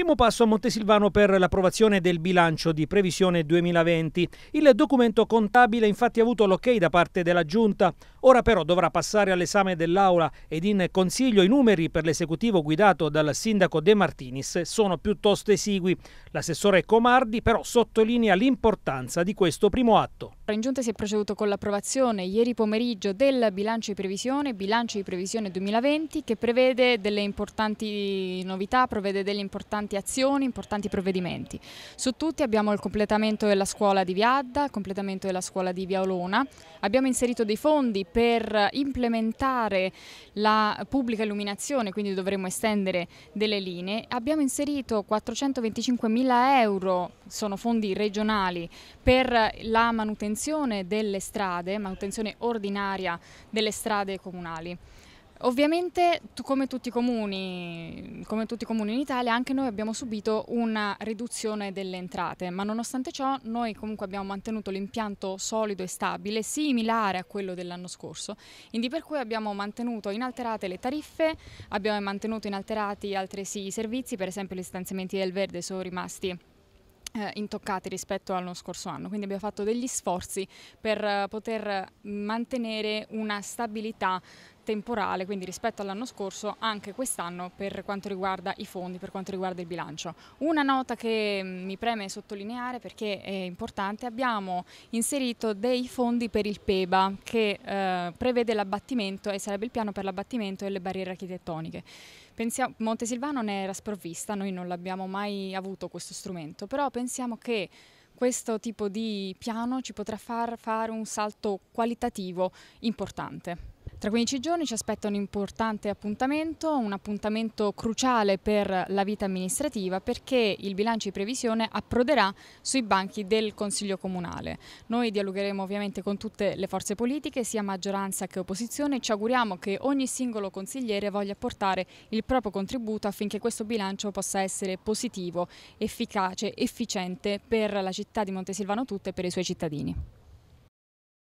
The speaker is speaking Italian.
Primo passo a Montesilvano per l'approvazione del bilancio di previsione 2020. Il documento contabile infatti ha avuto l'ok da parte della Giunta, ora però dovrà passare all'esame dell'Aula ed in Consiglio i numeri per l'esecutivo guidato dal sindaco De Martinis sono piuttosto esigui. L'assessore Comardi però sottolinea l'importanza di questo primo atto. In Giunta si è proceduto con l'approvazione ieri pomeriggio del bilancio di previsione, bilancio di previsione 2020 che prevede delle importanti novità, prevede delle importanti importanti azioni, importanti provvedimenti. Su tutti abbiamo il completamento della scuola di Viadda, il completamento della scuola di Viaolona, abbiamo inserito dei fondi per implementare la pubblica illuminazione, quindi dovremo estendere delle linee, abbiamo inserito 425 mila euro, sono fondi regionali, per la manutenzione delle strade, manutenzione ordinaria delle strade comunali. Ovviamente, come tutti, comuni, come tutti, i comuni, in Italia, anche noi abbiamo subito una riduzione delle entrate, ma nonostante ciò noi comunque abbiamo mantenuto l'impianto solido e stabile, similare a quello dell'anno scorso, quindi per cui abbiamo mantenuto inalterate le tariffe, abbiamo mantenuto inalterati altresì i servizi, per esempio gli stanziamenti del verde sono rimasti eh, intoccati rispetto allo scorso anno, quindi abbiamo fatto degli sforzi per eh, poter mantenere una stabilità temporale, quindi rispetto all'anno scorso, anche quest'anno per quanto riguarda i fondi, per quanto riguarda il bilancio. Una nota che mm, mi preme sottolineare perché è importante, abbiamo inserito dei fondi per il PEBA che eh, prevede l'abbattimento e sarebbe il piano per l'abbattimento e le barriere architettoniche. Pensiamo, Montesilvano ne era sprovvista, noi non l'abbiamo mai avuto questo strumento, però pensiamo che questo tipo di piano ci potrà far fare un salto qualitativo importante. Tra 15 giorni ci aspetta un importante appuntamento, un appuntamento cruciale per la vita amministrativa perché il bilancio di previsione approderà sui banchi del Consiglio Comunale. Noi dialogheremo ovviamente con tutte le forze politiche, sia maggioranza che opposizione, ci auguriamo che ogni singolo consigliere voglia portare il proprio contributo affinché questo bilancio possa essere positivo, efficace, efficiente per la città di Montesilvano tutta e per i suoi cittadini.